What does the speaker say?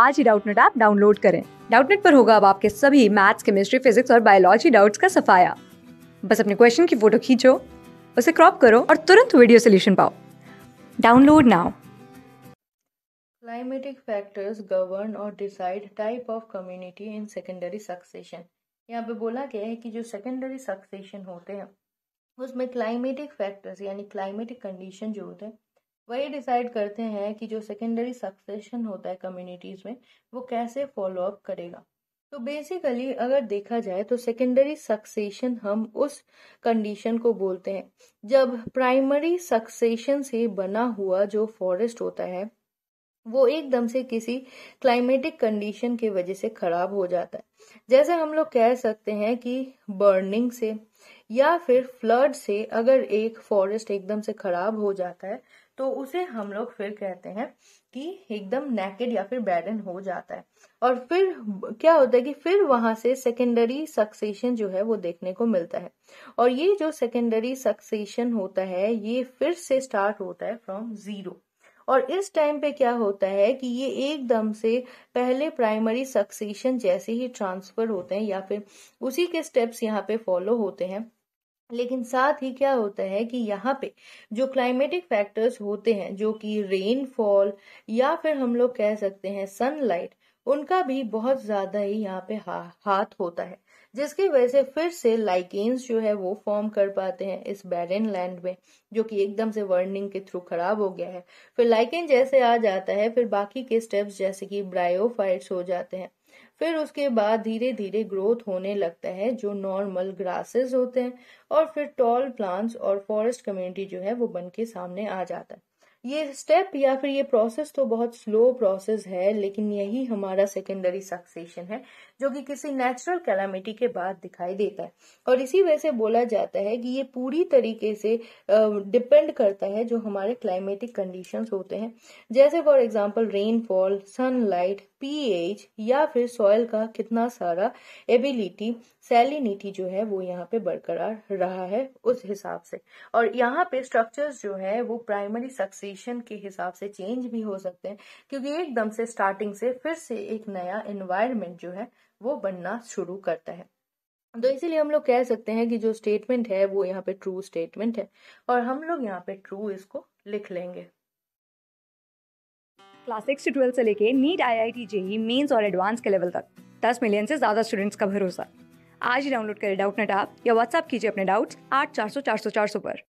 आज ही Doubtnut app download करें डाउटनेट पर होगा अब आपके सभी मैथ्स केमिस्ट्री फिजिक्स और बायोलॉजी डाउट्स का सफाया बस अपने क्वेश्चन की फोटो खींचो उसे क्रॉप करो और तुरंत वीडियो सोल्यूशन पाओ download now climatic factors govern और decide type of community in secondary succession यहाँ पे बोला गया है कि जो सेकेंडरी सक्सेशन होते हैं उसमें क्लाइमेटिक फैक्टर्स यानी क्लाइमेटिक कंडीशन जो होते हैं वही डिसाइड करते हैं कि जो सेकेंडरी सक्सेशन होता है कम्युनिटीज़ में वो कैसे फॉलो अप करेगा तो बेसिकली अगर देखा जाए तो सेकेंडरी सक्सेशन हम उस कंडीशन को बोलते हैं जब प्राइमरी सक्सेशन से बना हुआ जो फॉरेस्ट होता है वो एकदम से किसी क्लाइमेटिक कंडीशन की वजह से खराब हो जाता है जैसे हम लोग कह सकते हैं कि बर्निंग से या फिर फ्लड से अगर एक फॉरेस्ट एकदम से खराब हो जाता है तो उसे हम लोग फिर कहते हैं कि एकदम नेकेड या फिर बैरन हो जाता है और फिर क्या होता है कि फिर वहां से सेकेंडरी सक्सेशन जो है वो देखने को मिलता है और ये जो सेकेंडरी सक्सेशन होता है ये फिर से स्टार्ट होता है फ्रॉम जीरो और इस टाइम पे क्या होता है कि ये एकदम से पहले प्राइमरी सक्सेशन जैसे ही ट्रांसफर होते हैं या फिर उसी के स्टेप्स यहाँ पे फॉलो होते हैं लेकिन साथ ही क्या होता है कि यहाँ पे जो क्लाइमेटिक फैक्टर्स होते हैं जो कि रेनफॉल या फिर हम लोग कह सकते हैं सनलाइट उनका भी बहुत ज्यादा ही यहाँ पे हा, हाथ होता है जिसकी वजह से फिर से लाइकेन्स जो है वो फॉर्म कर पाते हैं इस बैरन लैंड में जो कि एकदम से वर्निंग के थ्रू खराब हो गया है फिर लाइकेन जैसे आ जाता है फिर बाकी के स्टेप्स जैसे कि ब्रायोफाइट्स हो जाते हैं फिर उसके बाद धीरे धीरे ग्रोथ होने लगता है जो नॉर्मल ग्रासेस होते हैं और फिर टॉल प्लांट्स और फॉरेस्ट कम्युनिटी जो है वो बन के सामने आ जाता है ये स्टेप या फिर ये प्रोसेस तो बहुत स्लो प्रोसेस है लेकिन यही हमारा सेकेंडरी सक्सेशन है जो कि किसी नेचुरल कैलामिटी के बाद दिखाई देता है और इसी वजह से बोला जाता है कि ये पूरी तरीके से डिपेंड करता है जो हमारे क्लाइमेटिक कंडीशन होते हैं जैसे for example rainfall sunlight pH या फिर सॉयल का कितना सारा एबिलिटी सेलिनिटी जो है वो यहाँ पे बरकरार रहा है उस हिसाब से और यहाँ पे स्ट्रक्चर्स जो है वो प्राइमरी सक्सेशन कंडीशन के हिसाब से चेंज भी हो सकते हैं क्योंकि एकदम से स्टार्टिंग से फिर से एक नया इन्वायरमेंट जो है वो बनना शुरू करता है तो इसीलिए हम लोग कह सकते हैं कि जो स्टेटमेंट है वो यहाँ पे ट्रू स्टेटमेंट है और हम लोग यहाँ पे ट्रू इसको लिख लेंगे क्लास सिक्स से ट्वेल्थ से लेके NEET I I T JEE Mains और एडवांस के लेवल तक दस मिलियन से ज़्यादा स्टूडेंट्स का भरोसा आज ही डाउनलोड करें डाउट नेट आप या व्हाट्सअप कीजिए अपने डाउट्स आठ चार सौ चार सौ चार सौ पर